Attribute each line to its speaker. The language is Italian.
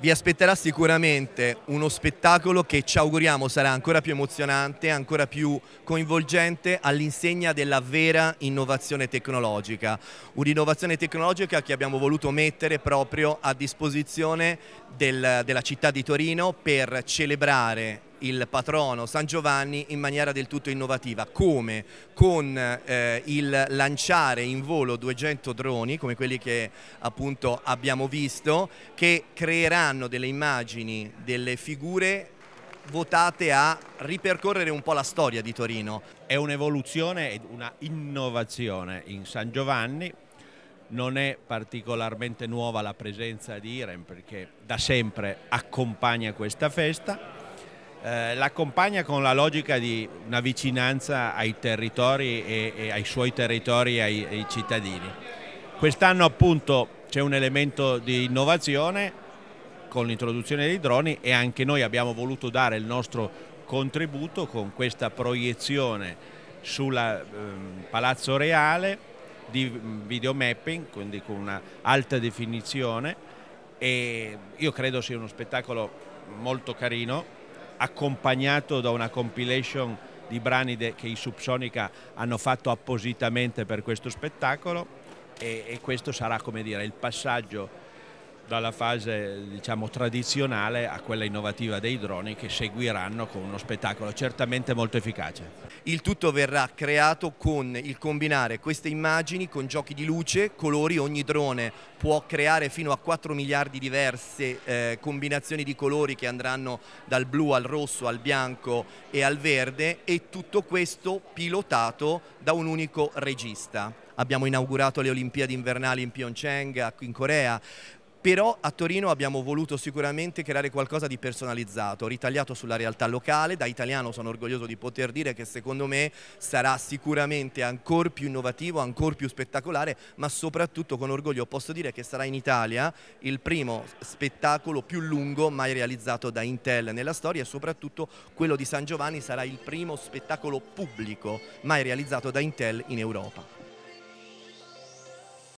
Speaker 1: Vi aspetterà sicuramente uno spettacolo che ci auguriamo sarà ancora più emozionante, ancora più coinvolgente all'insegna della vera innovazione tecnologica. Un'innovazione tecnologica che abbiamo voluto mettere proprio a disposizione del, della città di Torino per celebrare il patrono San Giovanni in maniera del tutto innovativa, come con eh, il lanciare in volo 200 droni, come quelli che appunto abbiamo visto, che creeranno delle immagini, delle figure votate a ripercorrere un po' la storia di Torino. È un'evoluzione
Speaker 2: e una innovazione in San Giovanni, non è particolarmente nuova la presenza di Irem perché da sempre accompagna questa festa eh, l'accompagna con la logica di una vicinanza ai territori e, e ai suoi territori e ai, ai cittadini. Quest'anno appunto c'è un elemento di innovazione con l'introduzione dei droni e anche noi abbiamo voluto dare il nostro contributo con questa proiezione sul eh, Palazzo Reale di mm, videomapping, quindi con una alta definizione e io credo sia uno spettacolo molto carino accompagnato da una compilation di brani che i Subsonica hanno fatto appositamente per questo spettacolo e, e questo sarà come dire il passaggio dalla fase diciamo, tradizionale a quella innovativa dei droni che seguiranno con uno spettacolo certamente molto efficace.
Speaker 1: Il tutto verrà creato con il combinare queste immagini con giochi di luce, colori, ogni drone può creare fino a 4 miliardi diverse eh, combinazioni di colori che andranno dal blu al rosso, al bianco e al verde e tutto questo pilotato da un unico regista abbiamo inaugurato le Olimpiadi invernali in Pyeongchang, qui in Corea, però a Torino abbiamo voluto sicuramente creare qualcosa di personalizzato, ritagliato sulla realtà locale, da italiano sono orgoglioso di poter dire che secondo me sarà sicuramente ancora più innovativo, ancora più spettacolare, ma soprattutto con orgoglio posso dire che sarà in Italia il primo spettacolo più lungo mai realizzato da Intel nella storia e soprattutto quello di San Giovanni sarà il primo spettacolo pubblico mai realizzato da Intel in Europa.